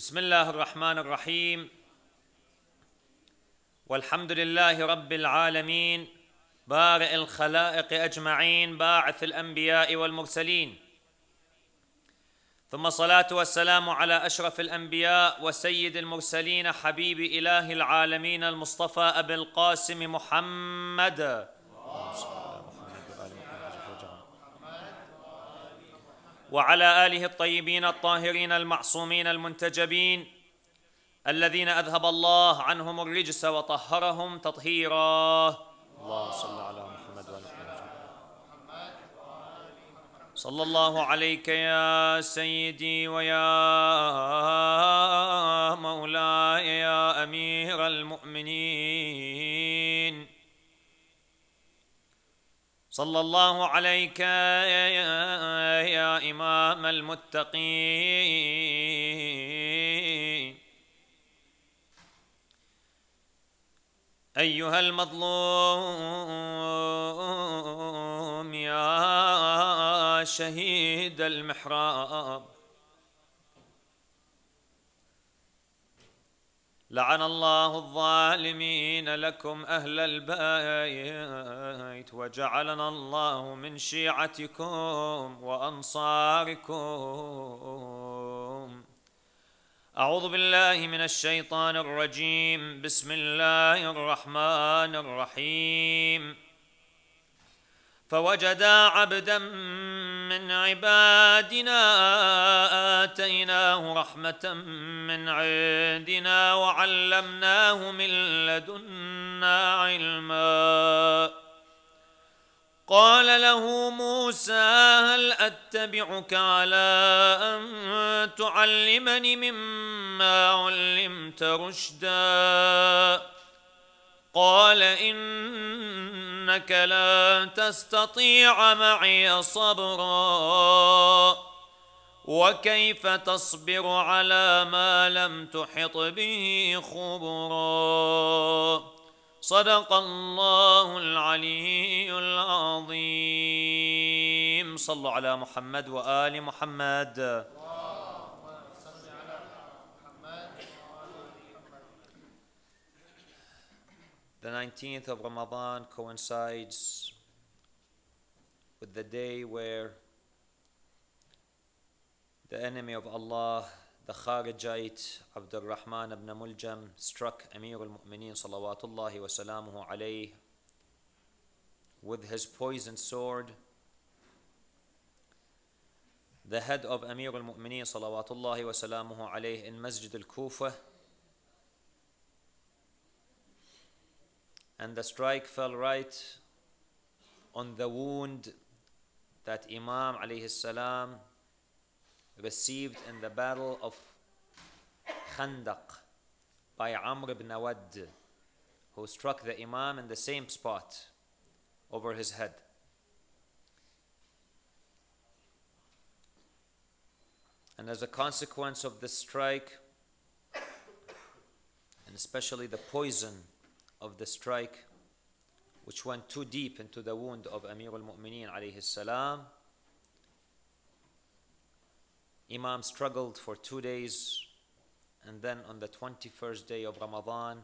بسم الله الرحمن الرحيم والحمد لله رب العالمين بارئ الخلائق اجمعين باعث الانبياء والمرسلين ثم صلاه والسلام على اشرف الانبياء وسيد المرسلين حبيب اله العالمين المصطفى ابي القاسم محمد وعلى اله الطيبين الطاهرين المعصومين المنتجبين الذين اذهب الله عنهم الرجس وطهرهم تطهيرا اللهم صل على محمد وعلى محمد صلى الله عليك يا سيدي ويا مولاي يا امير المؤمنين صلى الله عليك يا إمام المتقين أيها المظلوم يا شهيد المحراب لعن الله الظالمين لكم أهل البيت وجعلنا الله من شيعتكم وأنصاركم أعوذ بالله من الشيطان الرجيم بسم الله الرحمن الرحيم فوجدا عبدا من عبادنا آتيناه رحمة من عندنا وعلمناه من لدنا علما قال له موسى هل أتبعك على أن تعلمني مما علمت رشداً قال إنك لا تستطيع معي صبرا وكيف تصبر على ما لم تحط به خبرا صدق الله العلي العظيم صلوا على محمد وآل محمد The 19th of Ramadan coincides with the day where the enemy of Allah, the Kharijite Abdul Rahman ibn Muljam, struck Amir al-Mu'mineen salawatullahi wa alayhi with his poisoned sword the head of Amir al-Mu'mineen salawatullahi wa alayhi in Masjid al-Kufa and the strike fell right on the wound that Imam alayhi salam received in the battle of Khandaq by Amr ibn Awad who struck the Imam in the same spot over his head. And as a consequence of this strike, and especially the poison of the strike which went too deep into the wound of Amir al-Mu'mineen alayhi salam. Imam struggled for two days and then on the 21st day of Ramadan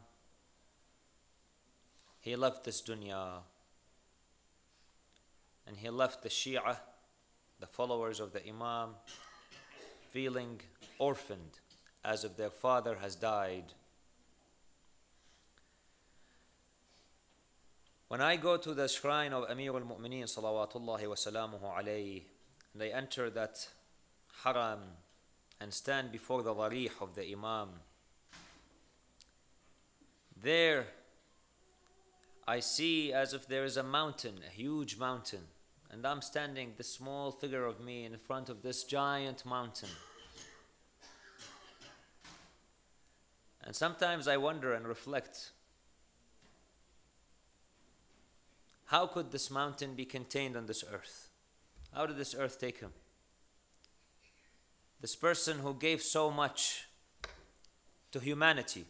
he left this dunya and he left the Shia, the followers of the Imam, feeling orphaned as if their father has died. When I go to the shrine of Amir al-Mu'mineen salawatullahi wa salamuhu alayhi, I enter that haram and stand before the warih of the imam. There I see as if there is a mountain, a huge mountain, and I'm standing, the small figure of me, in front of this giant mountain. And sometimes I wonder and reflect How could this mountain be contained on this earth? How did this earth take him? This person who gave so much to humanity.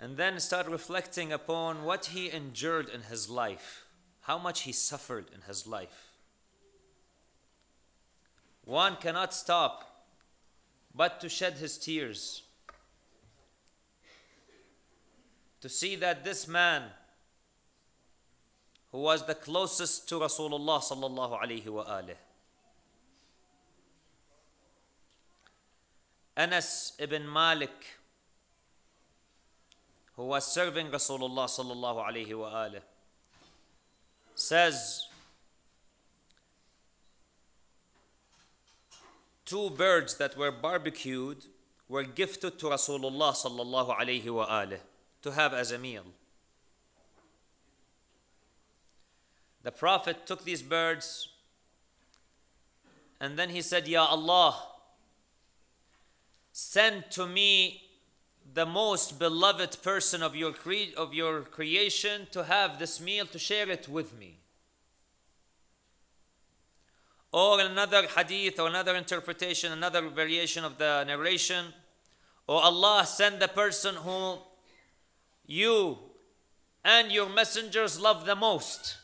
And then start reflecting upon what he endured in his life, how much he suffered in his life. One cannot stop but to shed his tears to see that this man who was the closest to Rasulullah sallallahu alayhi wa alih. Anas ibn Malik who was serving Rasulullah sallallahu alayhi wa alih says two birds that were barbecued were gifted to Rasulullah sallallahu alayhi wa alih to have as a meal. The Prophet took these birds and then he said, Ya Allah, send to me the most beloved person of your, cre- of your creation to have this meal, to share it with me. Or another hadith, or another interpretation, another variation of the narration. Or Allah, send the person who you and your messengers love the most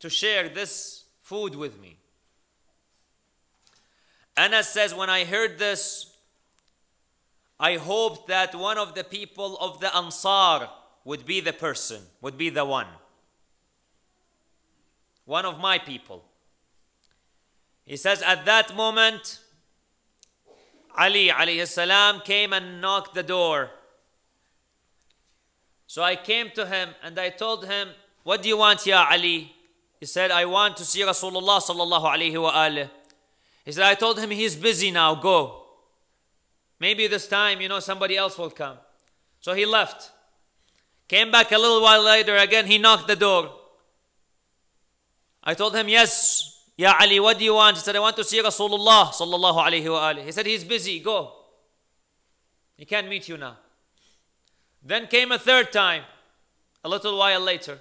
to share this food with me. Anas says, When I heard this, I hoped that one of the people of the Ansar would be the person, would be the one. One of my people. He says, At that moment, Ali alayhi salam came and knocked the door so I came to him and I told him, What do you want, Ya Ali? He said, I want to see Rasulullah sallallahu alayhi wa He said, I told him he's busy now, go. Maybe this time, you know, somebody else will come. So he left. Came back a little while later, again he knocked the door. I told him, Yes, Ya Ali, what do you want? He said, I want to see Rasulullah sallallahu alayhi wa alayhi. He said, He's busy, go. He can't meet you now. Then came a third time, a little while later.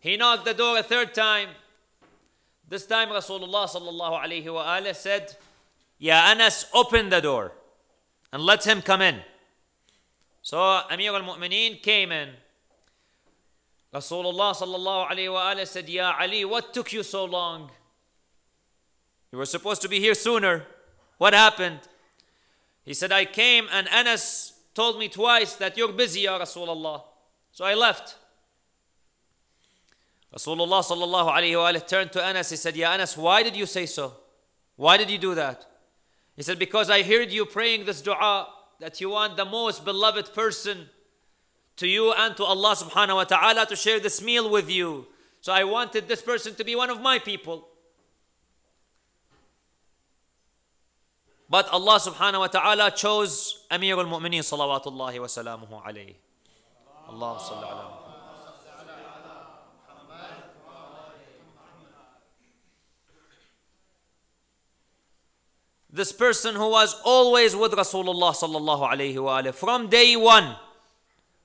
He knocked the door a third time. This time Rasulullah sallallahu alayhi wa alayhi said, Ya Anas, open the door and let him come in. So Amir al-Mu'mineen came in. Rasulullah sallallahu alayhi wa alayhi said, Ya Ali, what took you so long? You were supposed to be here sooner. What happened? He said, I came and Anas told me twice that you're busy, Ya Rasulullah. So I left. Rasulullah sallallahu alayhi wa turned to Anas. He said, Ya Anas, why did you say so? Why did you do that? He said, Because I heard you praying this dua that you want the most beloved person to you and to Allah subhanahu wa ta'ala to share this meal with you. So I wanted this person to be one of my people. But Allah subhanahu wa ta'ala chose Amir al Mu'mineen salawatullahi wa salamuhu alayhi. Allah sallallahu This person who was always with Rasulullah sallallahu alayhi wa alayhi. From day one,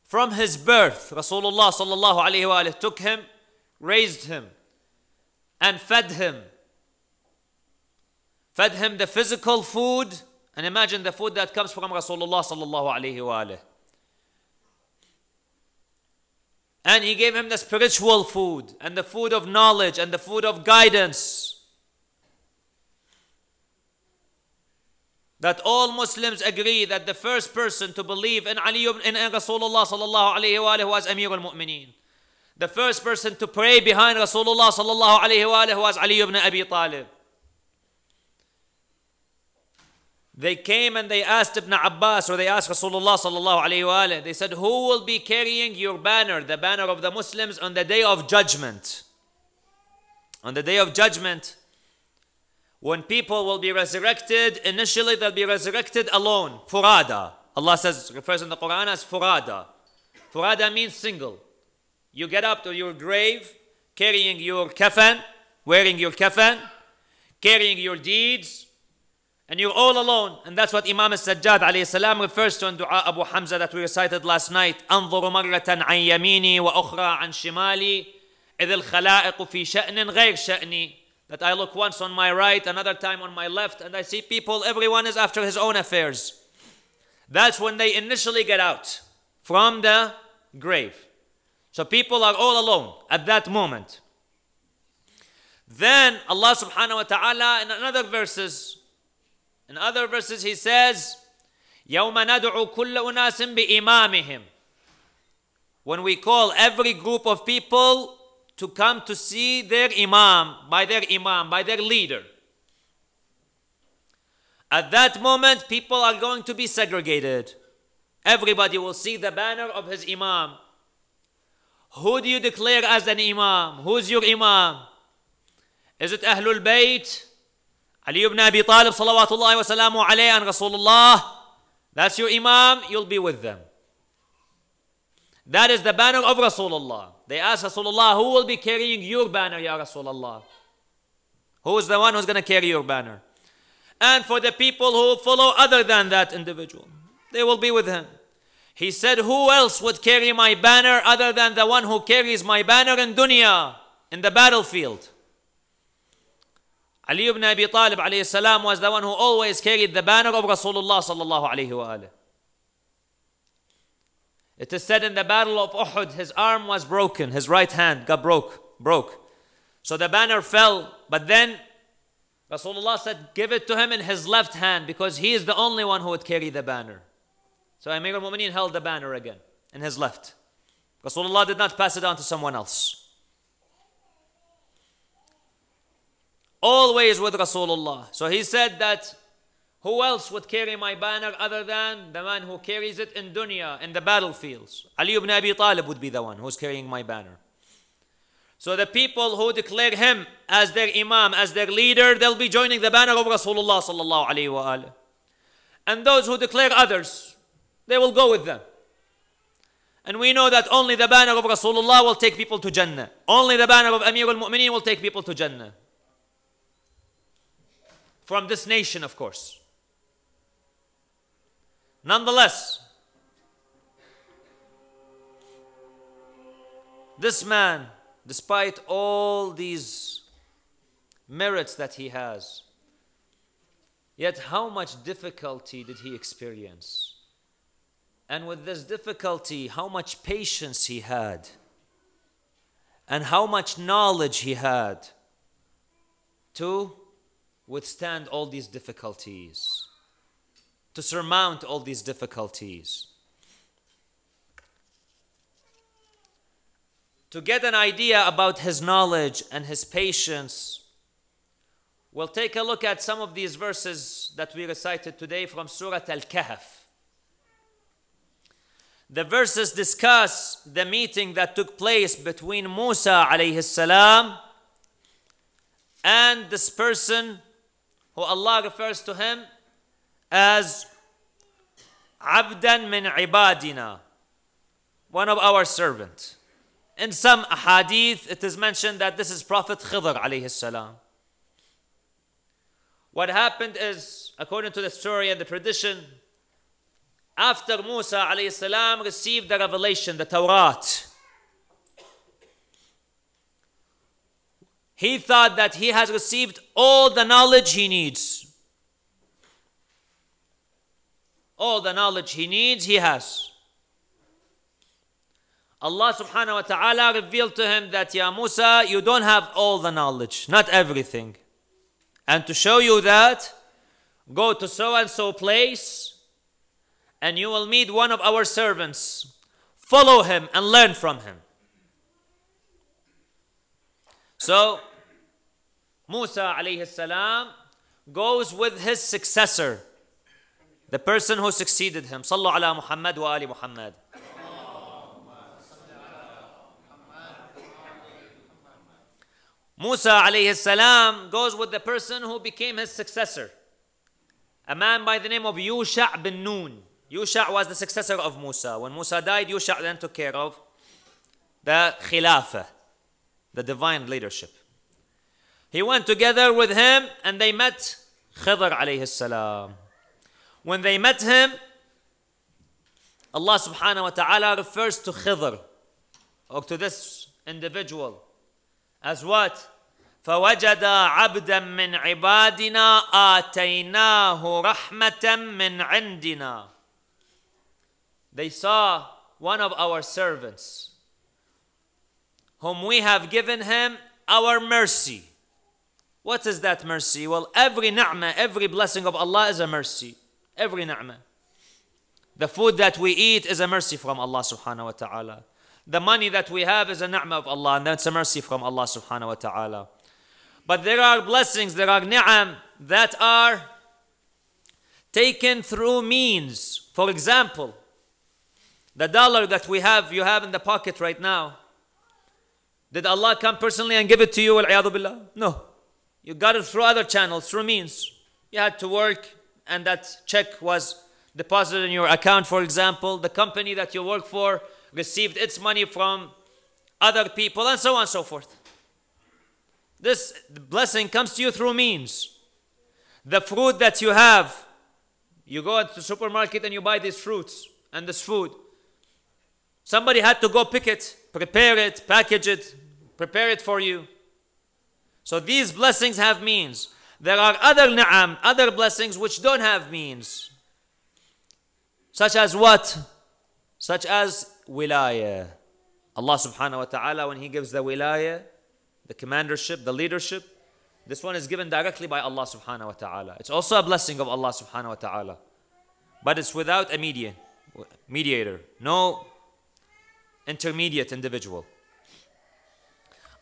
from his birth, Rasulullah sallallahu alayhi wa alayhi took him, raised him, and fed him fed him the physical food, and imagine the food that comes from Rasulullah sallallahu alaihi wa And he gave him the spiritual food, and the food of knowledge, and the food of guidance. That all Muslims agree that the first person to believe in Ali in Rasulullah sallallahu alaihi wa was Amir al-Mu'mineen. The first person to pray behind Rasulullah sallallahu alaihi wa was Ali ibn Abi Talib. They came and they asked Ibn Abbas or they asked Rasulullah sallallahu alayhi wa They said, who will be carrying your banner, the banner of the Muslims on the day of judgment? On the day of judgment, when people will be resurrected, initially they'll be resurrected alone, furada. Allah says, refers in the Quran as furada. Furada means single. You get up to your grave carrying your kafan, wearing your kafan, carrying your deeds, and you're all alone. And that's what Imam al-Sajjad السلام) refers to in dua Abu Hamza that we recited last night. أنظر مرة عن يميني وأخرى عن شمالي إذ الخلائق في شأن غير شأني That I look once on my right, another time on my left, and I see people, everyone is after his own affairs. That's when they initially get out from the grave. So people are all alone at that moment. Then Allah subhanahu wa ta'ala in another verses in other verses, he says, يَوْمَ نَدْعُ كُلَّ أُنَاسٍ بِإِمَامِهِمْ When we call every group of people to come to see their imam, by their imam, by their leader. At that moment, people are going to be segregated. Everybody will see the banner of his imam. Who do you declare as an imam? Who's your imam? Is it Ahlul Bayt? Ali ibn Abi Talib, salawatullahi salamu alayhi, and Rasulullah, that's your imam, you'll be with them. That is the banner of Rasulullah. They ask Rasulullah, who will be carrying your banner, Ya Rasulullah? Who is the one who's going to carry your banner? And for the people who follow other than that individual, they will be with him. He said, Who else would carry my banner other than the one who carries my banner in dunya, in the battlefield? Ali ibn Abi Talib alayhi was the one who always carried the banner of Rasulullah sallallahu alayhi wa It is said in the battle of Uhud, his arm was broken, his right hand got broke, broke. So the banner fell, but then Rasulullah said, give it to him in his left hand because he is the only one who would carry the banner. So Amir al-Mu'mineen held the banner again in his left. Rasulullah did not pass it on to someone else. always with Rasulullah. So he said that who else would carry my banner other than the man who carries it in dunya, in the battlefields? Ali ibn Abi Talib would be the one who's carrying my banner. So the people who declare him as their imam, as their leader, they'll be joining the banner of Rasulullah sallallahu alayhi wa And those who declare others, they will go with them. And we know that only the banner of Rasulullah will take people to Jannah. Only the banner of Amir al-Mu'mineen will take people to Jannah from this nation, of course. Nonetheless, this man, despite all these merits that he has, yet how much difficulty did he experience? And with this difficulty, how much patience he had, and how much knowledge he had to withstand all these difficulties, to surmount all these difficulties. To get an idea about his knowledge and his patience, we'll take a look at some of these verses that we recited today from Surah Al Kahf. The verses discuss the meeting that took place between Musa alayhi and this person who Allah refers to him as Abdan min ibadina, one of our servants. In some hadith, it is mentioned that this is Prophet Khidr alayhi salam. What happened is, according to the story and the tradition, after Musa alayhi salam received the revelation, the Tawrat, he thought that he has received all the knowledge he needs. All the knowledge he needs, he has. Allah subhanahu wa ta'ala revealed to him that, Ya Musa, you don't have all the knowledge, not everything. And to show you that, go to so and so place, and you will meet one of our servants. Follow him and learn from him. So Musa alayhi salam goes with his successor, the person who succeeded him. Sallallahu ala Muhammad wa ali Muhammad. Musa alayhi salam goes with the person who became his successor, a man by the name of Yusha' bin Nun. Yusha' was the successor of Musa. When Musa died, Yusha' then took care of the Khilafah the divine leadership. He went together with him and they met Khidr alayhi salam. When they met him, Allah subhanahu wa ta'ala refers to Khidr or to this individual as what? فوجد عبدا من عبادنا آتيناه رحمة من عندنا They saw one of our servants whom we have given him our mercy. What is that mercy? Well, every ni'mah, every blessing of Allah is a mercy. Every ni'mah. The food that we eat is a mercy from Allah subhanahu wa ta'ala. The money that we have is a ni'mah of Allah, and that's a mercy from Allah subhanahu wa ta'ala. But there are blessings, there are ni'am that are taken through means. For example, the dollar that we have, you have in the pocket right now, did Allah come personally and give it to you? Billah? No. You got it through other channels, through means. You had to work, and that check was deposited in your account, for example. The company that you work for received its money from other people, and so on and so forth. This blessing comes to you through means. The fruit that you have, you go to the supermarket and you buy these fruits and this food. Somebody had to go pick it, prepare it, package it, prepare it for you. So these blessings have means. There are other ni'am, other blessings which don't have means. Such as what? Such as wilaya. Allah subhanahu wa ta'ala, when He gives the wilaya, the commandership, the leadership, this one is given directly by Allah subhanahu wa ta'ala. It's also a blessing of Allah subhanahu wa ta'ala. But it's without a media, mediator. No intermediate individual.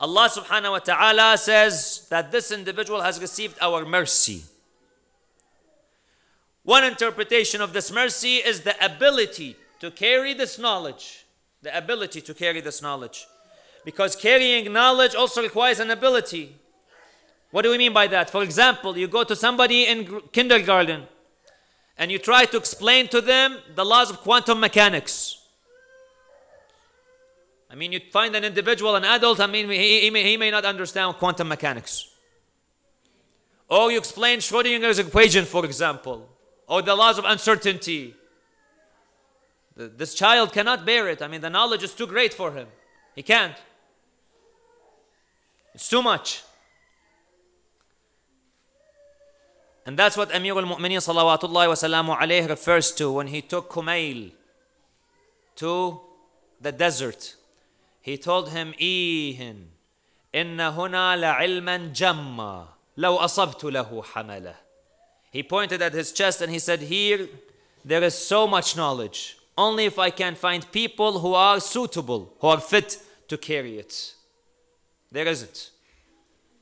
Allah subhanahu wa ta'ala says that this individual has received our mercy. One interpretation of this mercy is the ability to carry this knowledge. The ability to carry this knowledge. Because carrying knowledge also requires an ability. What do we mean by that? For example, you go to somebody in kindergarten and you try to explain to them the laws of quantum mechanics. I mean, you find an individual, an adult, I mean, he, he, may, he may not understand quantum mechanics. Or oh, you explain Schrodinger's equation, for example, or oh, the laws of uncertainty. This child cannot bear it. I mean, the knowledge is too great for him. He can't. It's too much. And that's what Amir al-Mu'mineen salawatullahi refers to when he took Kumail to the desert he told him, Ihin, inna huna la'ilman jamma, law asabtu lahu hamalah. He pointed at his chest and he said, Here there is so much knowledge. Only if I can find people who are suitable, who are fit to carry it. There isn't.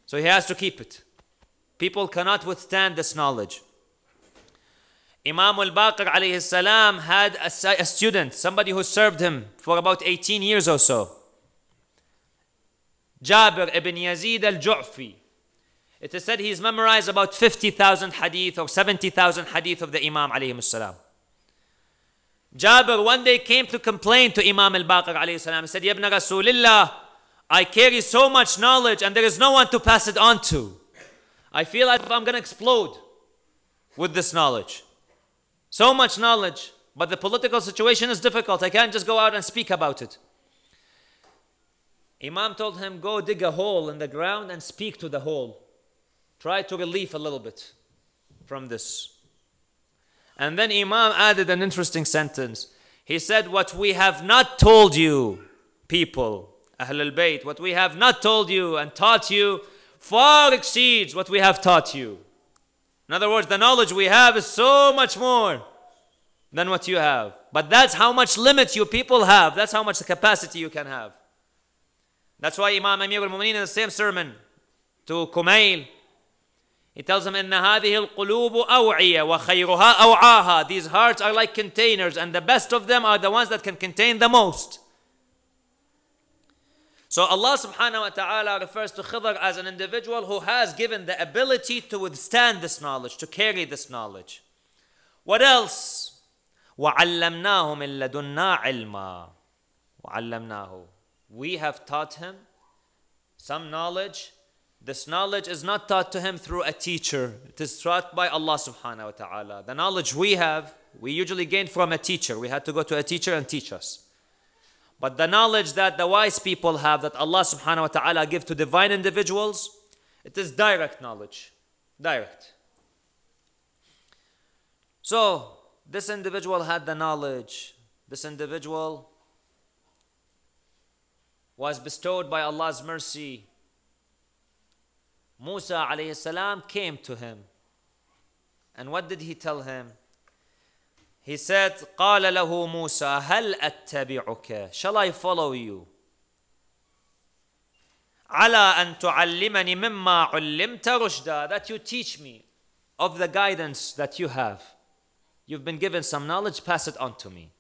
So he has to keep it. People cannot withstand this knowledge. Imam al-Baqir alayhi salam had a, a student, somebody who served him for about 18 years or so. Jabir ibn Yazid al Ju'fi. It is said he's memorized about 50,000 hadith or 70,000 hadith of the Imam alayhi salam. Jabir one day came to complain to Imam al-Baqir alayhi salam. He said, "Ibn Rasulillah, I carry so much knowledge and there is no one to pass it on to. I feel as if I'm going to explode with this knowledge. So much knowledge, but the political situation is difficult. I can't just go out and speak about it. Imam told him, Go dig a hole in the ground and speak to the hole. Try to relieve a little bit from this. And then Imam added an interesting sentence. He said, What we have not told you, people, Ahl al Bayt, what we have not told you and taught you far exceeds what we have taught you. In other words, the knowledge we have is so much more than what you have. But that's how much limit you people have. That's how much capacity you can have. That's why Imam Amir al-Mu'mineen in the same sermon to Kumail, he tells them, إِنَّ هَذِهِ الْقُلُوبُ أَوْعِيَ وَخَيْرُهَا أَوْعَاهَا These hearts are like containers and the best of them are the ones that can contain the most. So Allah subhanahu wa ta'ala refers to Khidr as an individual who has given the ability to withstand this knowledge, to carry this knowledge. What else? وَعَلَّمْنَاهُ مِن لَّدُنَّا عِلْمًا وَعَلَّمْنَاهُ we have taught him some knowledge. This knowledge is not taught to him through a teacher. It is taught by Allah subhanahu wa ta'ala. The knowledge we have, we usually gain from a teacher. We had to go to a teacher and teach us. But the knowledge that the wise people have that Allah subhanahu wa ta'ala give to divine individuals, it is direct knowledge. Direct. So this individual had the knowledge. This individual was bestowed by Allah's mercy, Musa alayhi came to him. And what did he tell him? He said, قال له موسى هل أتبعك Shall I follow you? على أن تعلمني مما علمت رشدا That you teach me of the guidance that you have. You've been given some knowledge, pass it on to me.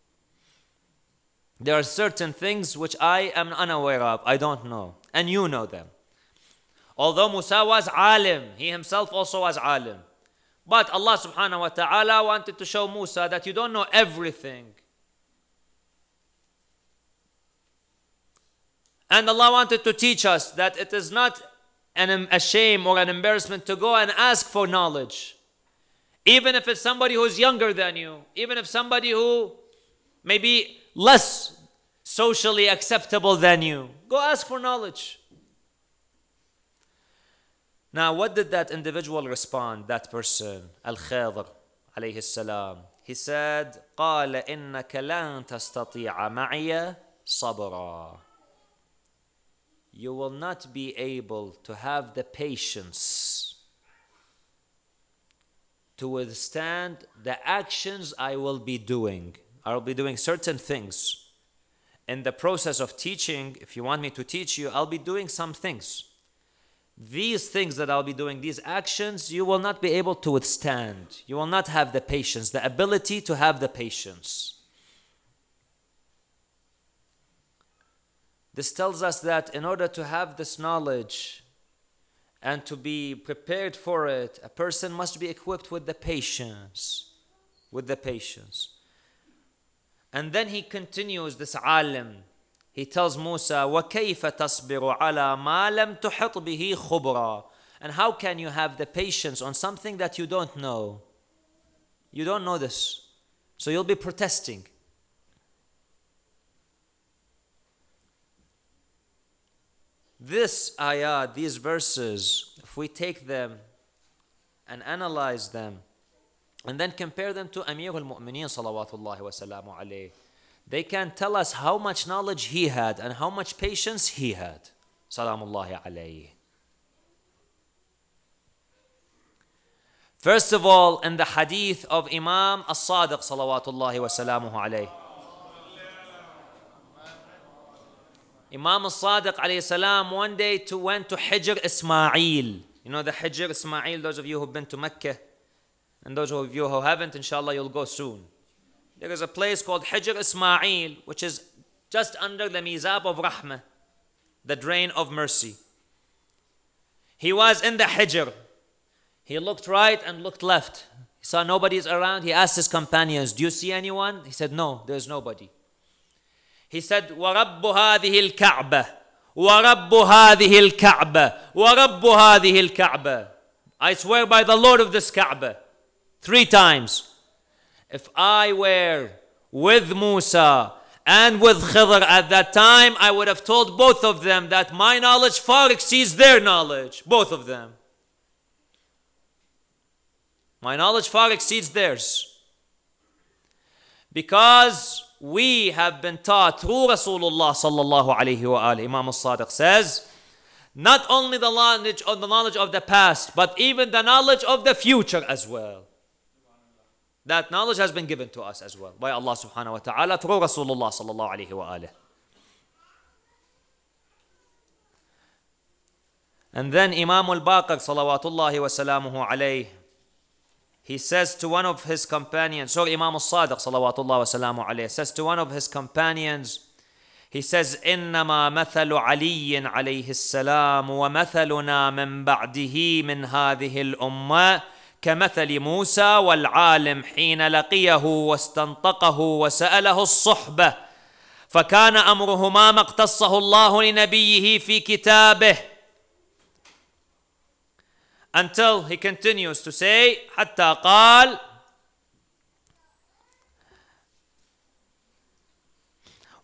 There are certain things which I am unaware of, I don't know, and you know them. Although Musa was alim, he himself also was alim. But Allah subhanahu wa ta'ala wanted to show Musa that you don't know everything. And Allah wanted to teach us that it is not an, a shame or an embarrassment to go and ask for knowledge. Even if it's somebody who's younger than you, even if somebody who maybe less socially acceptable than you. Go ask for knowledge. Now, what did that individual respond, that person, Al-Khidr, alayhi salam? He said, قال إنك لن تستطيع معي صبرا. You will not be able to have the patience to withstand the actions I will be doing. I'll be doing certain things. In the process of teaching, if you want me to teach you, I'll be doing some things. These things that I'll be doing, these actions, you will not be able to withstand. You will not have the patience, the ability to have the patience. This tells us that in order to have this knowledge and to be prepared for it, a person must be equipped with the patience. With the patience. And then he continues this alim. He tells Musa, وَكَيْفَ تَصْبِرُ عَلَى مَا لَمْ تُحِطْ بِهِ خُبْرًا And how can you have the patience on something that you don't know? You don't know this. So you'll be protesting. This ayah, these verses, if we take them and analyze them, and then compare them to Amir al-Mu'mineen salawatullahi wasalamu alayhi. They can tell us how much knowledge he had and how much patience he had. Salamullahi alayhi. First of all, in the hadith of Imam As-Sadiq salawatullahi wasalamu alayhi. Imam al sadiq salam one day to went to Hijr Ismail. You know the Hijr Ismail, those of you who've been to Mecca. And those of you who haven't, inshallah, you'll go soon. There is a place called Hijr Ismail, which is just under the Mizab of Rahmah, the drain of mercy. He was in the Hijr. He looked right and looked left. He saw nobody's around. He asked his companions, Do you see anyone? He said, No, there's nobody. He said, وَرَبُّ هَذِهِ الْكَعْبَةِ وَرَبُّ هَذِهِ الْكَعْبَةِ وَرَبُّ هَذِهِ الْكَعْبَةِ I swear by the Lord of this Kaaba three times. If I were with Musa and with Khidr at that time, I would have told both of them that my knowledge far exceeds their knowledge, both of them. My knowledge far exceeds theirs. Because we have been taught through Rasulullah sallallahu alayhi wa alihi, Imam al-Sadiq says, not only the knowledge, of the knowledge of the past, but even the knowledge of the future as well. That knowledge has been given to us as well by Allah subhanahu wa ta'ala through Rasulullah sallallahu alayhi wa alayhi. And then Imam al-Baqir salawatullahi wa salamuhu alayh he says to one of his companions, so Imam al-Sadiq salawatullah wa salamu alayh says to one of his companions, he says, إنما مثل علي عليه السلام ومثلنا من بعده من هذه الأمة كمثل موسى والعالم حين لقيه واستنطقه وساله الصحبه فكان امرهما ما اقتصه الله لنبيه في كتابه until he continues to say حتى قال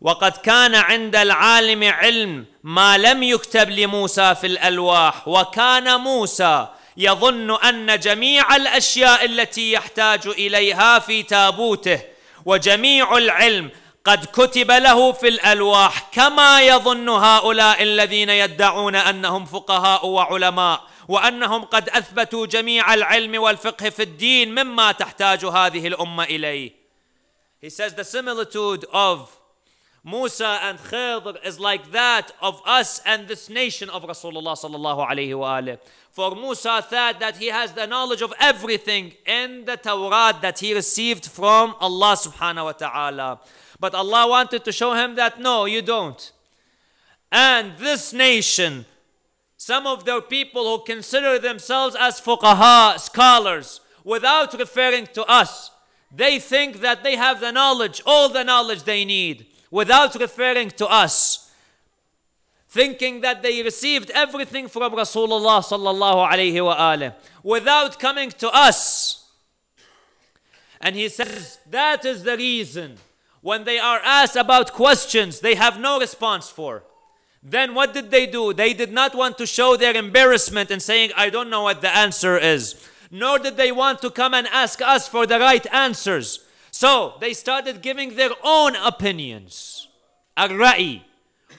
وقد كان عند العالم علم ما لم يكتب لموسى في الالواح وكان موسى يظن ان جميع الاشياء التي يحتاج اليها في تابوته وجميع العلم قد كتب له في الالواح كما يظن هؤلاء الذين يدعون انهم فقهاء وعلماء وانهم قد اثبتوا جميع العلم والفقه في الدين مما تحتاج هذه الامه اليه. He says the similitude of Musa and Khidr is like that of us and this nation of Rasulullah sallallahu alayhi wa alayhi. For Musa thought that he has the knowledge of everything in the Torah that he received from Allah subhanahu wa ta'ala. But Allah wanted to show him that no, you don't. And this nation, some of their people who consider themselves as fuqaha, scholars, without referring to us, they think that they have the knowledge, all the knowledge they need without referring to us, thinking that they received everything from Rasulullah sallallahu alayhi wa without coming to us. And he says that is the reason when they are asked about questions they have no response for. Then what did they do? They did not want to show their embarrassment and saying, I don't know what the answer is. Nor did they want to come and ask us for the right answers. So they started giving their own opinions. Al-Ra'i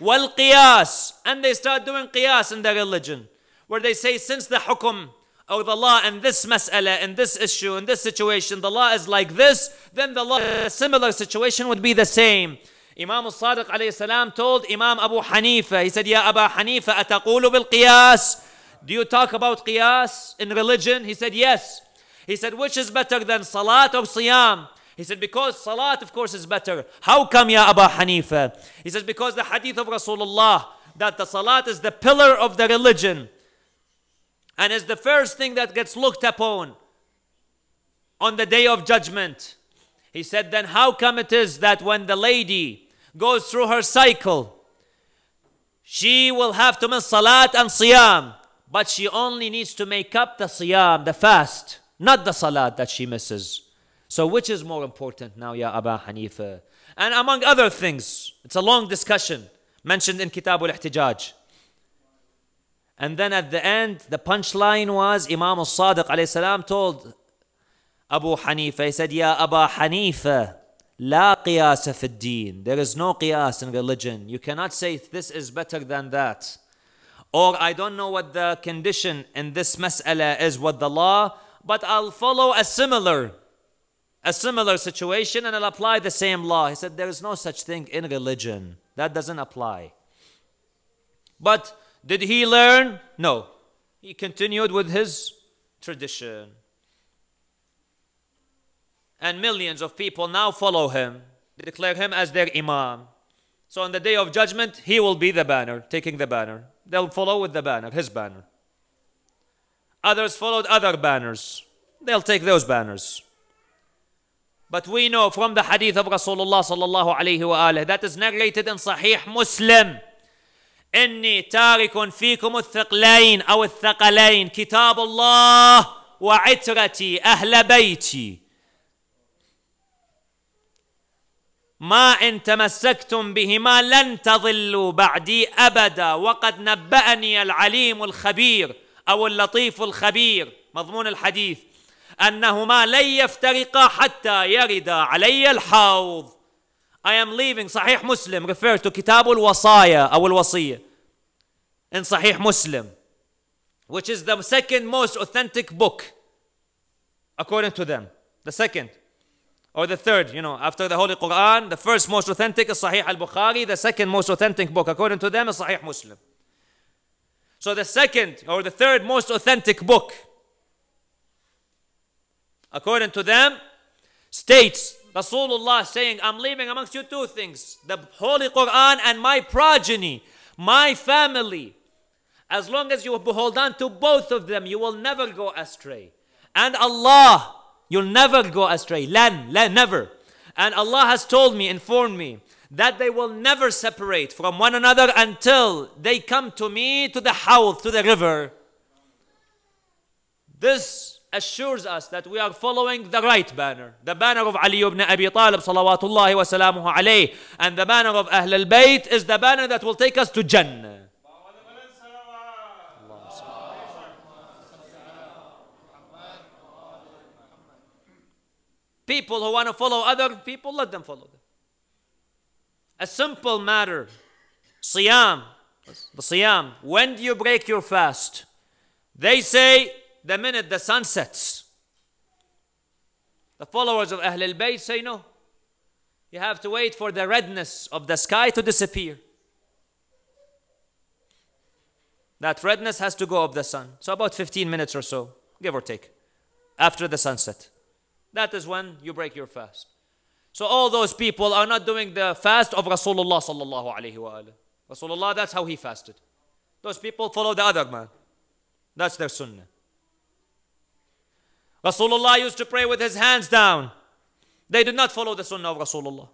wal-Qiyas. And they start doing Qiyas in their religion. Where they say since the hukum or the law in this mas'ala, in this issue, in this situation, the law is like this, then the law in a similar situation would be the same. Imam al-Sadiq alayhi salam told Imam Abu Hanifa, he said, Ya Abu Hanifa, ataqulu bil-Qiyas? Do you talk about Qiyas in religion? He said, yes. He said, which is better than Salat or Siyam? He said, because salat, of course, is better. How come, Ya Abu Hanifa? He says, because the hadith of Rasulullah, that the salat is the pillar of the religion and is the first thing that gets looked upon on the day of judgment. He said, then how come it is that when the lady goes through her cycle, she will have to miss salat and siyam, but she only needs to make up the siyam, the fast, not the salat that she misses. So, which is more important now, Ya Aba Hanifa? And among other things, it's a long discussion mentioned in Kitab al Ihtijaj. And then at the end, the punchline was Imam al Sadiq told Abu Hanifa, he said, Ya Aba Hanifa, La qiyasa fi deen. There is no qiyas in religion. You cannot say this is better than that. Or I don't know what the condition in this mas'ala is, what the law, but I'll follow a similar a similar situation and it'll apply the same law. He said, There is no such thing in religion. That doesn't apply. But did he learn? No. He continued with his tradition. And millions of people now follow him. They declare him as their imam. So on the day of judgment, he will be the banner, taking the banner. They'll follow with the banner, his banner. Others followed other banners. They'll take those banners. But we know from the hadith of Rasulullah صلى الله عليه وآله that is narrated in Sahih Muslim. إني تارك فيكم الثقلين أو الثقلين كتاب الله وعترتي أهل بيتي ما إن تمسكتم بهما لن تضلوا بعدي أبدا وقد نبأني العليم الخبير أو اللطيف الخبير مضمون الحديث أنهما لن يفترقا حتى يردا علي الحوض I am leaving صحيح مسلم refer to كتاب الوصايا أو الوصية in صحيح مسلم which is the second most authentic book according to them the second or the third you know after the Holy Quran the first most authentic is صحيح البخاري the second most authentic book according to them is صحيح مسلم so the second or the third most authentic book according to them, states Rasulullah saying, I'm leaving amongst you two things the Holy Quran and my progeny, my family. As long as you hold on to both of them, you will never go astray. And Allah, you'll never go astray. Len, len, never. And Allah has told me, informed me, that they will never separate from one another until they come to me to the house to the river. This assures us that we are following the right banner, the banner of Ali ibn Abi Talib salawatullahi wa salamuhu alayh, and the banner of Ahl al-Bayt is the banner that will take us to Jannah. People who want to follow other people, let them follow them. A simple matter. Siyam. The Siyam. When do you break your fast? They say the minute the sun sets. The followers of Ahlul Bayt say no. You have to wait for the redness of the sky to disappear. That redness has to go up the sun. So about 15 minutes or so, give or take, after the sunset. That is when you break your fast. So all those people are not doing the fast of Rasulullah sallallahu alaihi wa Rasulullah, that's how he fasted. Those people follow the other man. That's their sunnah. Rasulullah used to pray with his hands down. They did not follow the sunnah of Rasulullah.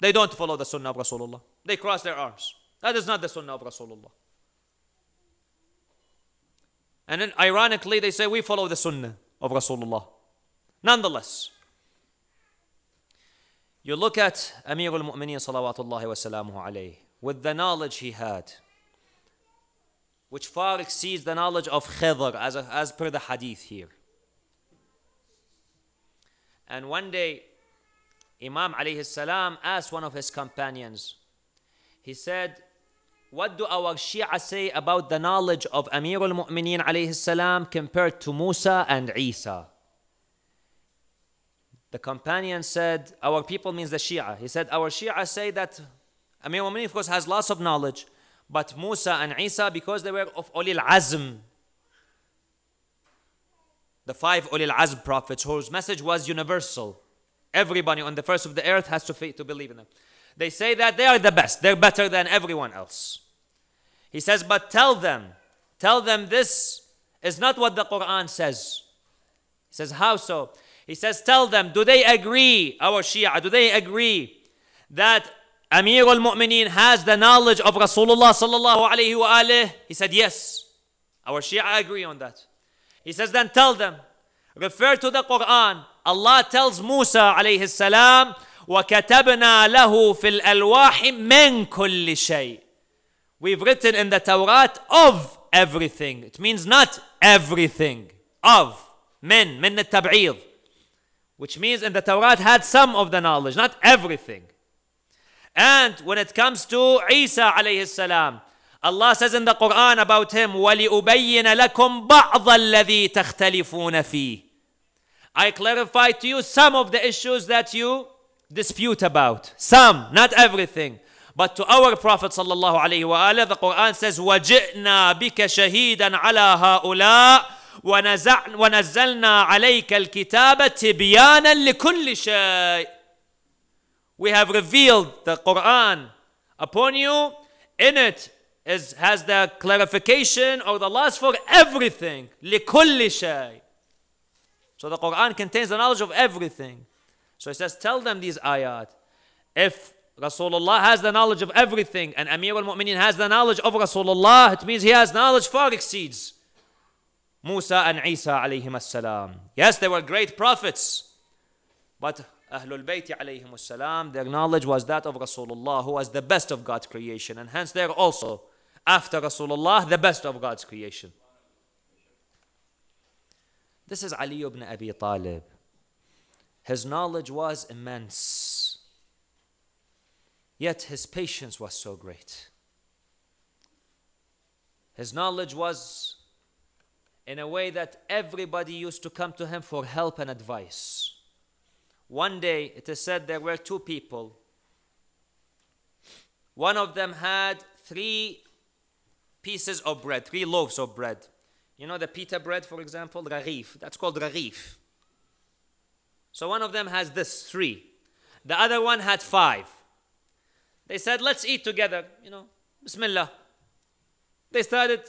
They don't follow the sunnah of Rasulullah. They cross their arms. That is not the sunnah of Rasulullah. And then ironically, they say we follow the sunnah of Rasulullah. Nonetheless, you look at Amir al Mu'mineen salawatullahi wasalamu alayhi with the knowledge he had, which far exceeds the knowledge of Khidr as, a, as per the hadith here. And one day, Imam alayhi salam asked one of his companions, he said, what do our Shia say about the knowledge of Amir al-Mu'mineen alayhi salam compared to Musa and Isa? The companion said, our people means the Shia. He said, our Shia say that Amir al-Mu'mineen of course has lots of knowledge, but Musa and Isa because they were of Ulil Azm, the five Ulil Azm prophets whose message was universal. Everybody on the first of the earth has to, to believe in them. They say that they are the best, they're better than everyone else. He says, But tell them, tell them this is not what the Quran says. He says, How so? He says, Tell them, do they agree, our Shia, do they agree that Amir al Mu'mineen has the knowledge of Rasulullah sallallahu He said, Yes. Our Shia agree on that. He says, then tell them, refer to the Quran. Allah tells Musa alayhi salam, وَكَتَبْنَا لَهُ فِي الْأَلْوَاحِ مِنْ كُلِّ شَيْءٍ We've written in the Torah of everything. It means not everything. Of. men, من التبعيض. Which means in the Torah had some of the knowledge, not everything. And when it comes to Isa alayhi salam, Allah says in the Quran about him, وَلِأُبَيِّنَ لَكُمْ بَعْضَ الَّذِي تَخْتَلِفُونَ فِيهِ I clarify to you some of the issues that you dispute about. Some, not everything. But to our Prophet الله عليه وآله, the Quran says, وَجِئْنَا بِكَ شَهِيدًا عَلَى هَؤُلَاءِ وَنَزَّلْنَا عَلَيْكَ الْكِتَابَ تِبْيَانًا لِكُلِّ شَيْءٍ We have revealed the Quran upon you. In it, is, has the clarification or the laws for everything. لِكُلِّ شَيْءٍ So the Quran contains the knowledge of everything. So it says, tell them these ayat. If Rasulullah has the knowledge of everything and Amir al-Mu'mineen has the knowledge of Rasulullah, it means he has knowledge far exceeds Musa and Isa alayhim salam. Yes, they were great prophets, but Ahlul Bayt alayhim salam, their knowledge was that of Rasulullah, who was the best of God's creation, and hence they're also after Rasulullah, the best of God's creation. This is Ali ibn Abi Talib. His knowledge was immense, yet his patience was so great. His knowledge was in a way that everybody used to come to him for help and advice. One day, it is said there were two people. One of them had three pieces of bread, three loaves of bread. You know the pita bread, for example, rarif. That's called rarif. So one of them has this three. The other one had five. They said, let's eat together. You know, Bismillah. They started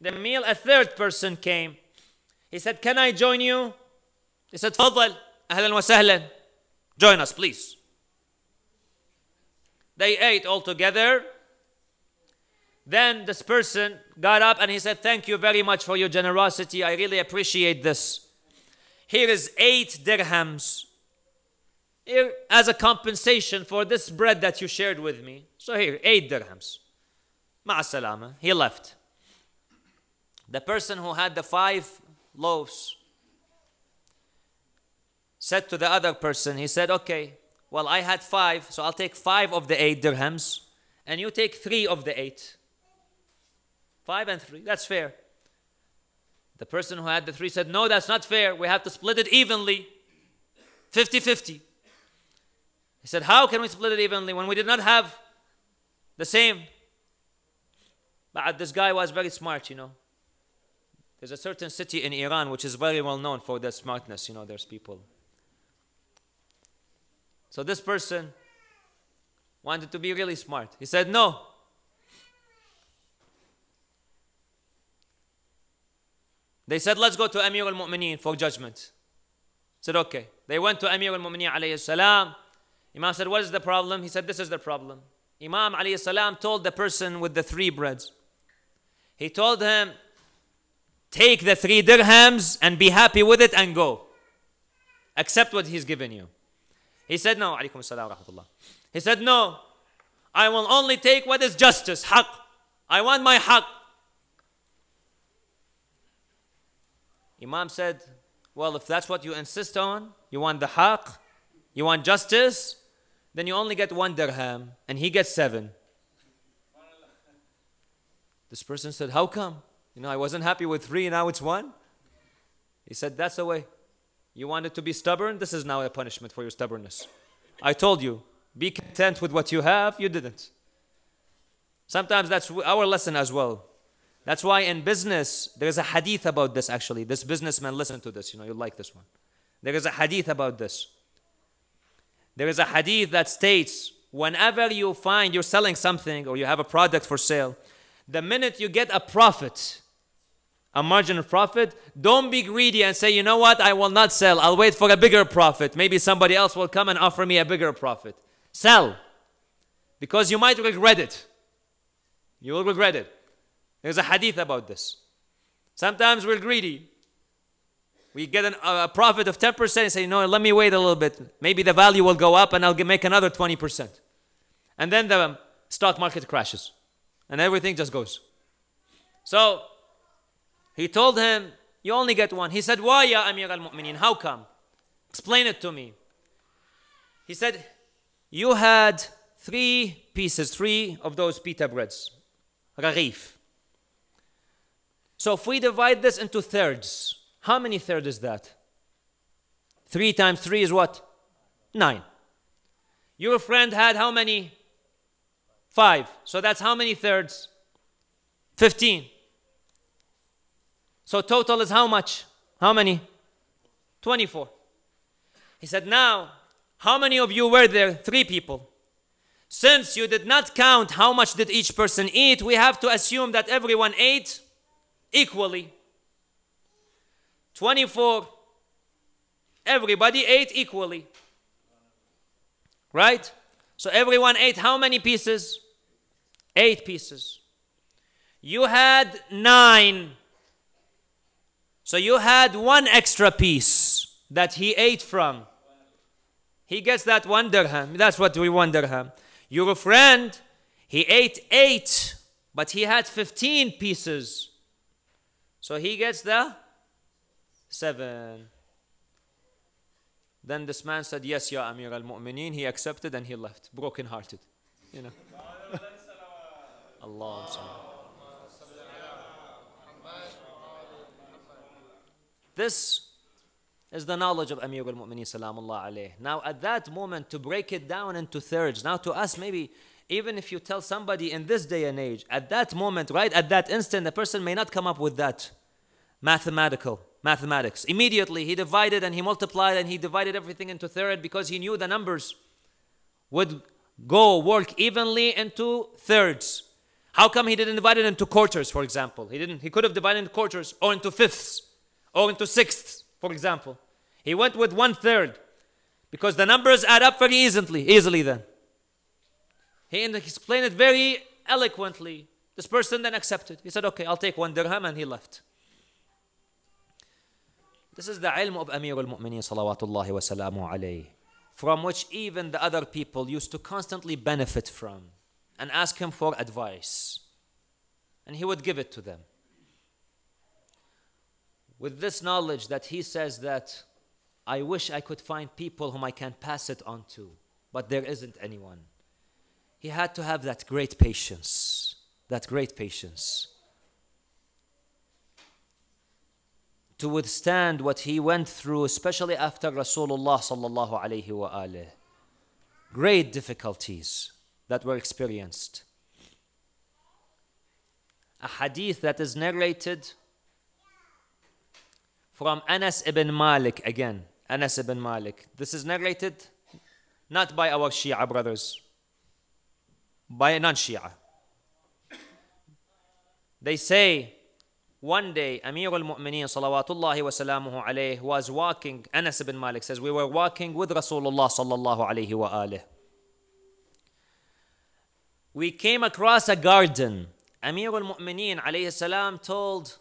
the meal. A third person came. He said, can I join you? He said, تفضل. أهلا وسهلا. Join us, please. They ate all together. Then this person got up and he said, Thank you very much for your generosity. I really appreciate this. Here is eight dirhams here, as a compensation for this bread that you shared with me. So here, eight dirhams. Ma'asalama. He left. The person who had the five loaves said to the other person, he said, Okay, well, I had five, so I'll take five of the eight dirhams, and you take three of the eight. Five and three, that's fair. The person who had the three said, No, that's not fair. We have to split it evenly 50 50. He said, How can we split it evenly when we did not have the same? But this guy was very smart, you know. There's a certain city in Iran which is very well known for their smartness, you know, there's people. So this person wanted to be really smart. He said, No, They said, let's go to Amir al-Mu'mineen for judgment. Said, okay. They went to Amir al-Mu'mineen alayhi salam. Imam said, what is the problem? He said, this is the problem. Imam alayhi salam told the person with the three breads. He told him, take the three dirhams and be happy with it and go. Accept what he's given you. He said, no, alaykum salam rahmatullah. He said, no, I will only take what is justice, haq. I want my haq. Imam said, Well, if that's what you insist on, you want the haqq, you want justice, then you only get one dirham and he gets seven. This person said, How come? You know, I wasn't happy with three, now it's one. He said, That's the way. You wanted to be stubborn? This is now a punishment for your stubbornness. I told you, be content with what you have, you didn't. Sometimes that's our lesson as well. That's why in business, there's a hadith about this actually. This businessman, listen to this, you know, you'll like this one. There is a hadith about this. There is a hadith that states whenever you find you're selling something or you have a product for sale, the minute you get a profit, a margin of profit, don't be greedy and say, you know what, I will not sell. I'll wait for a bigger profit. Maybe somebody else will come and offer me a bigger profit. Sell because you might regret it. You will regret it. There's a hadith about this. Sometimes we're greedy. We get an, a profit of 10% and say, no, let me wait a little bit. Maybe the value will go up and I'll make another 20%. And then the um, stock market crashes and everything just goes. So he told him, You only get one. He said, Why, Ya Amir al Mu'mineen? How come? Explain it to me. He said, You had three pieces, three of those pita breads, rarif. So if we divide this into thirds, how many thirds is that? 3 times 3 is what? 9. Your friend had how many? 5. So that's how many thirds? 15. So total is how much? How many? 24. He said, Now, how many of you were there? Three people. Since you did not count how much did each person eat, we have to assume that everyone ate equally. 24, everybody ate equally. Right? So everyone ate how many pieces? Eight pieces. You had nine. So you had one extra piece that he ate from. He gets that one dirham. That's what we you dirham. Your friend, he ate eight, but he had 15 pieces. So he gets the seven. Then this man said, Yes, Ya Amir al Mu'mineen. He accepted and he left, broken hearted. You know. Allah. This is the knowledge of Amir al Mu'mineen. Now, at that moment, to break it down into thirds, now to us, maybe even if you tell somebody in this day and age, at that moment, right at that instant, the person may not come up with that mathematical mathematics. Immediately, he divided and he multiplied and he divided everything into third because he knew the numbers would go work evenly into thirds. How come he didn't divide it into quarters, for example? He didn't. He could have divided into quarters or into fifths or into sixths, for example. He went with one third because the numbers add up very easily. Easily then. He explained it very eloquently. This person then accepted. He said, okay, I'll take one dirham and he left. This is the ilm of Amir al-Mu'mineen salawatullahi wa alayhi from which even the other people used to constantly benefit from and ask him for advice. And he would give it to them. With this knowledge that he says that I wish I could find people whom I can pass it on to, but there isn't anyone he had to have that great patience, that great patience to withstand what he went through, especially after Rasulullah sallallahu alaihi wa Great difficulties that were experienced. A hadith that is narrated from Anas ibn Malik again. Anas ibn Malik. This is narrated not by our Shia brothers, by non-Shia. They say one day Amir al-Mu'mineen salawatullahi was walking, Anas ibn Malik says, we were walking with Rasulullah sallallahu alayhi wa alih. We came across a garden. Amir al-Mu'mineen salam told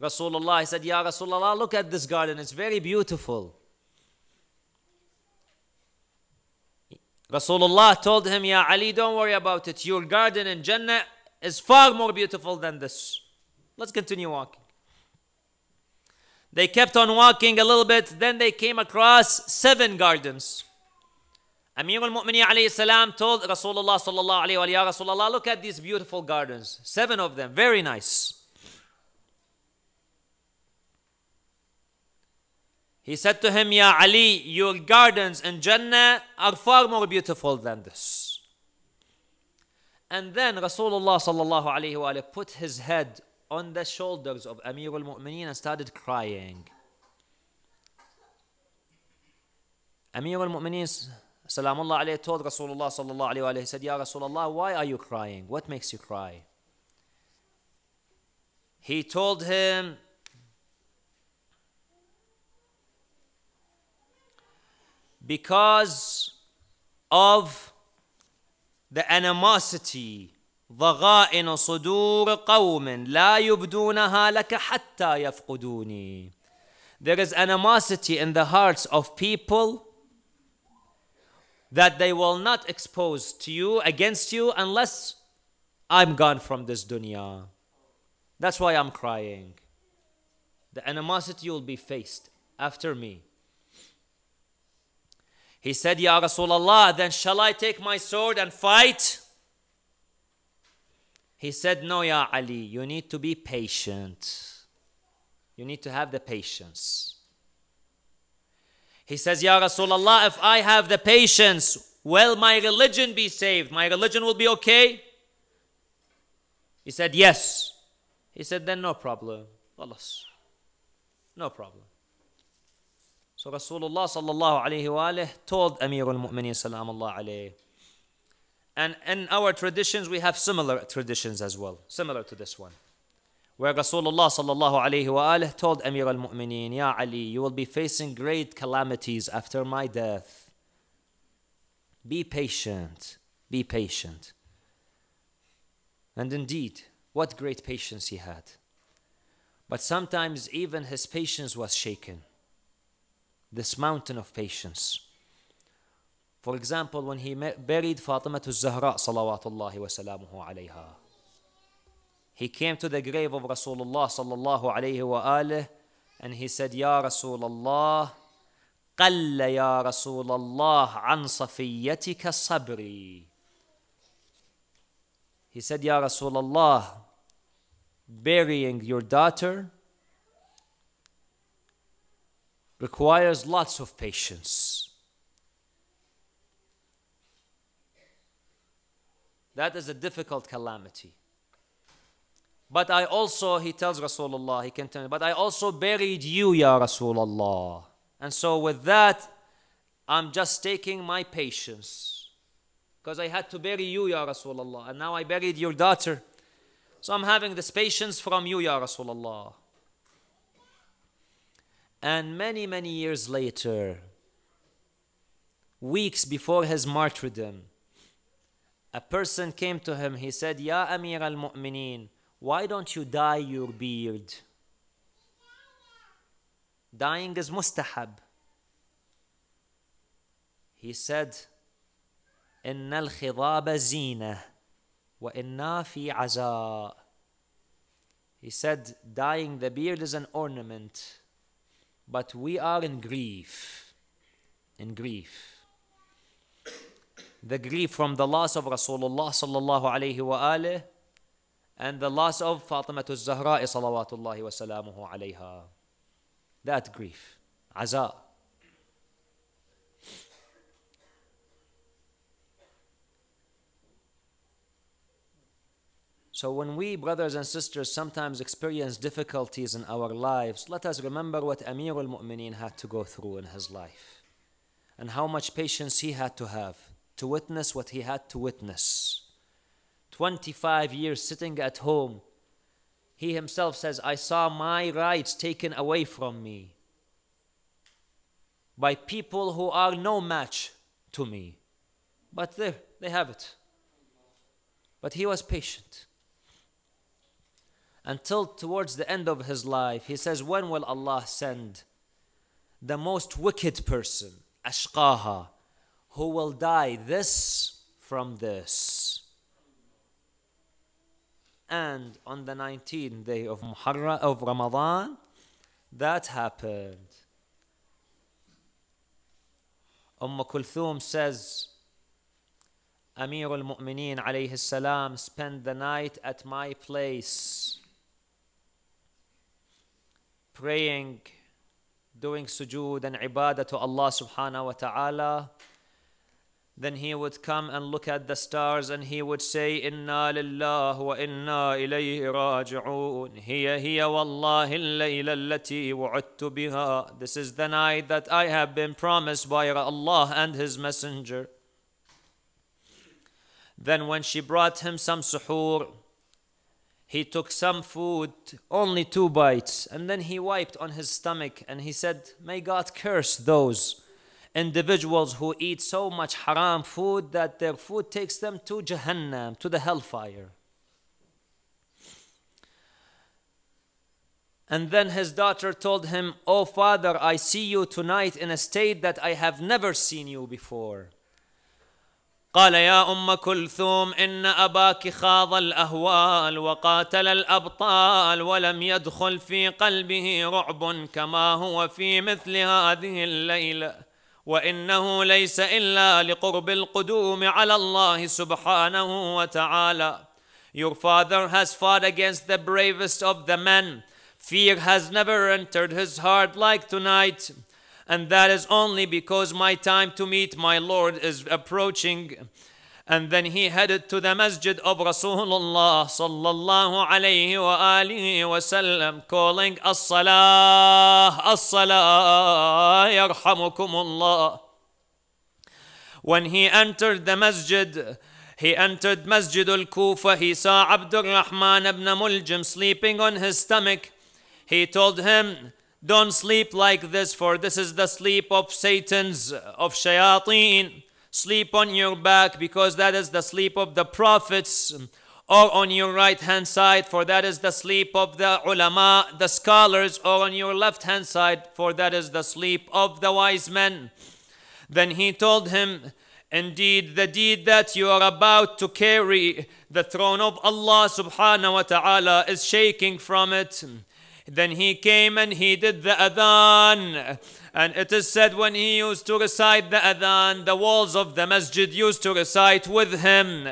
Rasulullah, he said, Ya Rasulullah, look at this garden, it's very beautiful. Rasulullah told him, Ya Ali, don't worry about it. Your garden in Jannah is far more beautiful than this. Let's continue walking. They kept on walking a little bit. Then they came across seven gardens. Amir al-Mu'mini told Rasulullah sallallahu Rasulullah, look at these beautiful gardens. Seven of them. Very nice. He said to him, Ya Ali, your gardens in Jannah are far more beautiful than this. And then Rasulullah sallallahu alayhi wa put his head on the shoulders of Amir al-Mu'mineen and started crying. Amir al-Mu'mineen salamullah alayhi told Rasulullah sallallahu alayhi wa he said, Ya Rasulullah, why are you crying? What makes you cry? He told him, because of the animosity ضغائن صدور قوم لا يبدونها لك حتى يفقدوني There is animosity in the hearts of people that they will not expose to you against you unless I'm gone from this dunya. That's why I'm crying. The animosity will be faced after me. He said, Ya Rasulullah, then shall I take my sword and fight? He said, No, Ya Ali, you need to be patient. You need to have the patience. He says, Ya Rasulullah, if I have the patience, will my religion be saved? My religion will be okay? He said, Yes. He said, Then no problem. No problem. So Rasulullah sallallahu alayhi wa told Amir al-Mu'mineen salam alayhi. And in our traditions, we have similar traditions as well, similar to this one. Where Rasulullah sallallahu alayhi wa told Amir al-Mu'mineen, Ya Ali, you will be facing great calamities after my death. Be patient, be patient. And indeed, what great patience he had. But sometimes even his patience was shaken this mountain of patience. For example, when he buried Fatima to Zahra, salawatullahi wasalamuhu alayha, he came to the grave of Rasulullah sallallahu alayhi wa alih, and he said, Ya Rasulullah, قل يا رسول الله عن صفيتك صبري. He said, Ya Rasulullah, burying your daughter requires lots of patience. That is a difficult calamity. But I also, he tells Rasulullah, he me, but I also buried you, Ya Rasulullah. And so with that, I'm just taking my patience. Because I had to bury you, Ya Rasulullah. And now I buried your daughter. So I'm having this patience from you, Ya Rasulullah. And many, many years later, weeks before his martyrdom, a person came to him. He said, Ya Amir al Mu'mineen, why don't you dye your beard? Dying is mustahab. He said, إن الخضاب زينة وإنا في عزاء. He said, dyeing the beard is an ornament but we are in grief. In grief. The grief from the loss of Rasulullah sallallahu alayhi wa alayhi and the loss of Fatima Zahra salawatullahi wa salamuhu alayha. That grief, azab. So, when we, brothers and sisters, sometimes experience difficulties in our lives, let us remember what Amir al Mu'mineen had to go through in his life and how much patience he had to have to witness what he had to witness. 25 years sitting at home, he himself says, I saw my rights taken away from me by people who are no match to me. But there, they have it. But he was patient until towards the end of his life he says when will allah send the most wicked person ashqaha who will die this from this and on the 19th day of Muharram, of Ramadan that happened Umm Kulthum says Amir al-Mu'mineen alayhi salam spent the night at my place praying, doing sujood and ibadah to Allah subhanahu wa ta'ala, then he would come and look at the stars and he would say, Inna lillah wa inna ilayhi raji'un. Hiya hiya wallahi layla allati wa'udtu biha. This is the night that I have been promised by Allah and His Messenger. Then when she brought him some suhoor, he took some food, only two bites, and then he wiped on his stomach and he said, May God curse those individuals who eat so much haram food that their food takes them to Jahannam, to the hellfire. And then his daughter told him, Oh, father, I see you tonight in a state that I have never seen you before. قال يا ام كلثوم ان اباك خاض الاهوال وقاتل الابطال ولم يدخل في قلبه رعب كما هو في مثل هذه الليله وانه ليس الا لقرب القدوم على الله سبحانه وتعالى Your father has fought against the bravest of the men. Fear has never entered his heart like tonight. and that is only because my time to meet my Lord is approaching. And then he headed to the masjid of Rasulullah sallallahu alayhi wa alihi wasallam, calling As-salah, As-salah, When he entered the masjid, he entered Masjid al-Kufa, he saw Abdul Rahman ibn Muljim sleeping on his stomach. He told him, don't sleep like this, for this is the sleep of Satan's, of shayateen. Sleep on your back, because that is the sleep of the prophets, or on your right hand side, for that is the sleep of the ulama, the scholars, or on your left hand side, for that is the sleep of the wise men. Then he told him, Indeed, the deed that you are about to carry, the throne of Allah subhanahu wa ta'ala is shaking from it. Then he came and he did the adhan. And it is said when he used to recite the adhan, the walls of the masjid used to recite with him.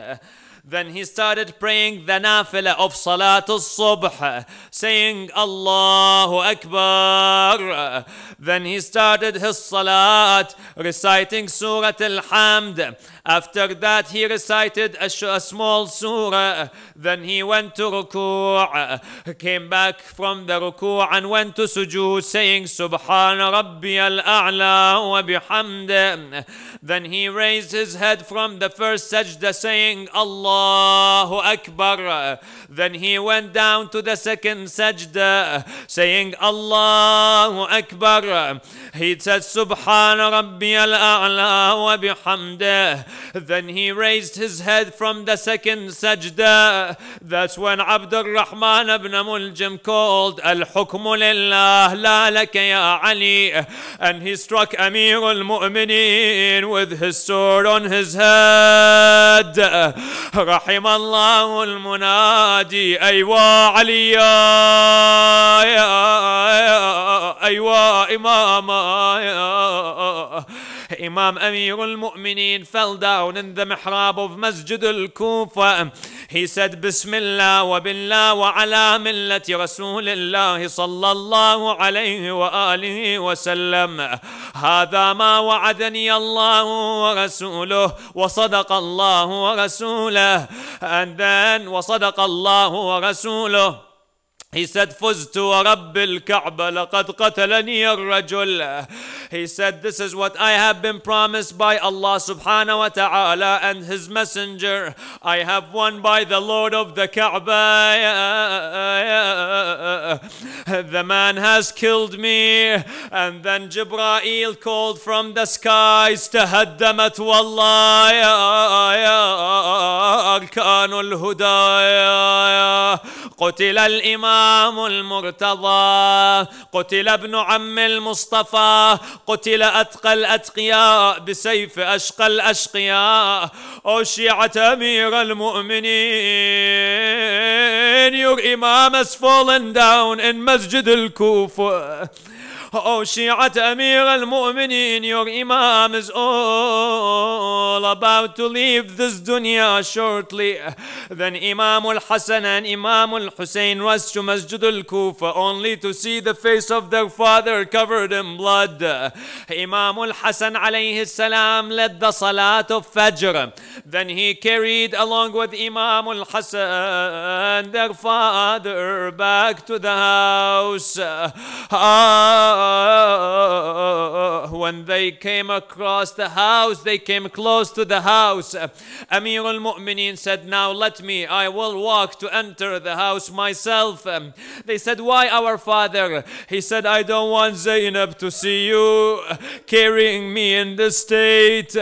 Then he started praying the nafila of Salatul Subh, saying Allahu Akbar. Then he started his salat, reciting Surah Al-Hamd. After that, he recited a, a small surah. Then he went to ruku', came back from the ruku' and went to sujood, saying Subhan Rabbi Al-A'la wa bihamd. Then he raised his head from the first sajda, saying Allah Allahu Akbar. Then he went down to the second sajda saying Allahu Akbar. He said, Subhan Rabbi al-A'la wa Then he raised his head from the second sajda. That's when Abdul Rahman ibn Muljim called, Al-Hukmu lillah, la laka ya Ali. And he struck Amir al-Mu'mineen with his sword on his head. Allah al-Munadi, أيوا عليا أيوا إماما إمام أمير المؤمنين fell down in the محراب of مسجد الكوفة he said بسم الله وبالله وعلى ملة رسول الله صلى الله عليه وآله وسلم هذا ما وعدني الله ورسوله وصدق الله ورسوله and then وصدق الله ورسوله He said, فزت ورب الكعبة لقد قتلني الرجل. He said, this is what I have been promised by Allah subhanahu wa ta'ala and his messenger. I have won by the Lord of the Kaaba. The man has killed me. And then Jibra'il called from the skies, تهدمت والله أركان Huda.'" قتل الإمام المرتضى قتل ابن عم المصطفى قتل أتقى الأتقياء بسيف أشقى الأشقياء أشيعة أمير المؤمنين Your امام has fallen down in مسجد الكوفه أو شيعة Amir al-Mu'minin, your Imam is all about to leave this dunya shortly. Then Imam al-Hasan and Imam al-Hussein rushed to Masjid al-Kufa only to see the face of their father covered in blood. Imam al-Hasan alayhi salam led the Salat of Fajr. Then he carried along with Imam al-Hasan their father back to the house. Ah, when they came across the house, they came close to the house. Amir al Mu'mineen said, Now let me, I will walk to enter the house myself. They said, Why our father? He said, I don't want Zainab to see you carrying me in this state.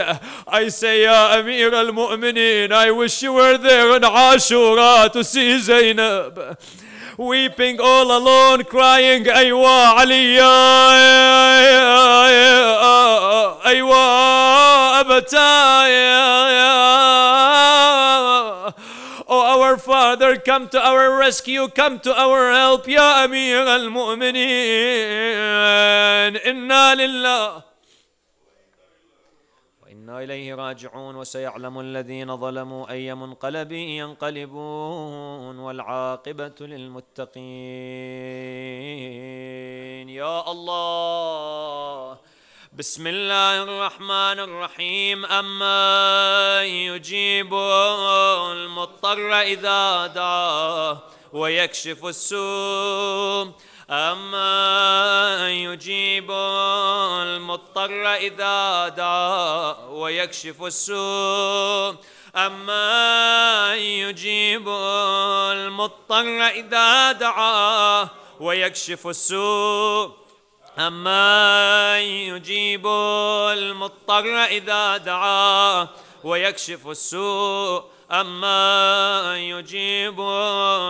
I say, Ya Amir al Mu'mineen, I wish you were there in Ashura to see Zainab weeping all alone, crying, Aywa Ali, Aywa Abataya. Oh, our Father, come to our rescue, come to our help, Ya Amir al Mu'mineen. Inna lillah. وانا اليه راجعون وسيعلم الذين ظلموا اي منقلب ينقلبون والعاقبه للمتقين يا الله بسم الله الرحمن الرحيم أما يجيب المضطر إذا دعاه ويكشف السوء أما أن يجيب المضطر إذا دعا ويكشف السوء أما أن يجيب المضطر إذا دعاه ويكشف السوء أما أن يجيب المضطر إذا دعاه ويكشف السوء أما أن يجيب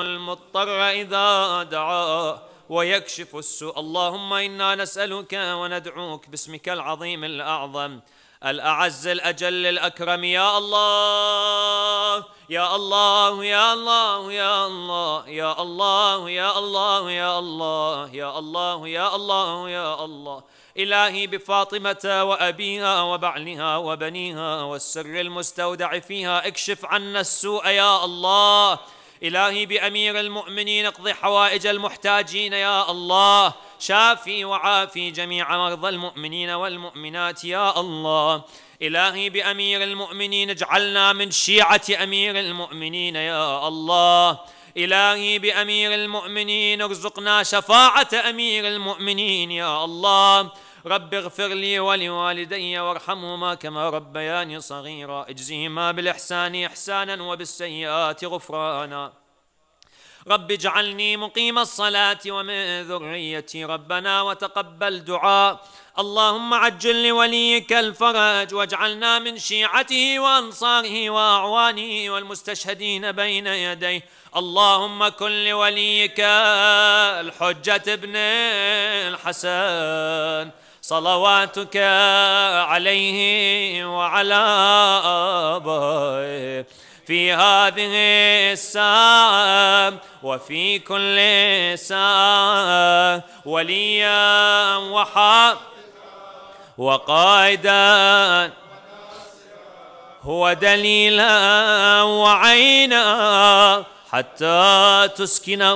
المضطر إذا دعاه ويكشف السوء اللهم إنا نسألك وندعوك باسمك العظيم الأعظم الأعز الأجل الأكرم يا الله يا الله يا الله يا الله يا الله يا الله يا الله يا الله يا الله يا الله إلهي بفاطمة وأبيها وبعلها وبنيها والسر المستودع فيها اكشف عنا السوء يا الله إلهي بأمير المؤمنين اقض حوائج المحتاجين يا الله شافي وعافي جميع مرضى المؤمنين والمؤمنات يا الله إلهي بأمير المؤمنين اجعلنا من شيعة أمير المؤمنين يا الله إلهي بأمير المؤمنين ارزقنا شفاعة أمير المؤمنين يا الله رب اغفر لي ولوالدي وارحمهما كما ربياني صغيرا اجزهما بالإحسان إحسانا وبالسيئات غفرانا رب اجعلني مقيم الصلاة ومن ذريتي ربنا وتقبل دعاء اللهم عجل لوليك الفرج واجعلنا من شيعته وأنصاره وأعوانه والمستشهدين بين يديه اللهم كن لوليك الحجة ابن الحسن صلواتك عليه وعلى آبائه في هذه الساعة وفي كل ساعة وليا وحا وقائدا هو دليلا وعينا حتى تسكنه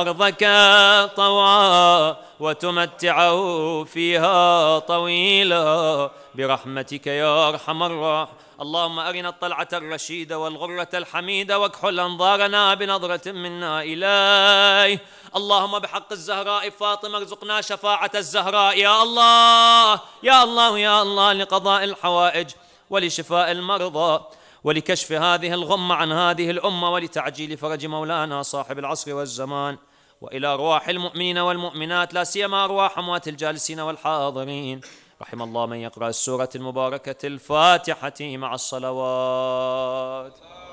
أرضك طوعا وتمتعه فيها طويلا برحمتك يا أرحم الراحمين اللهم أرنا الطلعة الرشيدة والغرة الحميدة واكحل أنظارنا بنظرة منا إليه اللهم بحق الزهراء فاطمة ارزقنا شفاعة الزهراء يا الله يا الله يا الله لقضاء الحوائج ولشفاء المرضى ولكشف هذه الغمة عن هذه الأمة ولتعجيل فرج مولانا صاحب العصر والزمان وإلى أرواح المؤمنين والمؤمنات لا سيما أرواح أموات الجالسين والحاضرين رحم الله من يقرأ السورة المباركة الفاتحة مع الصلوات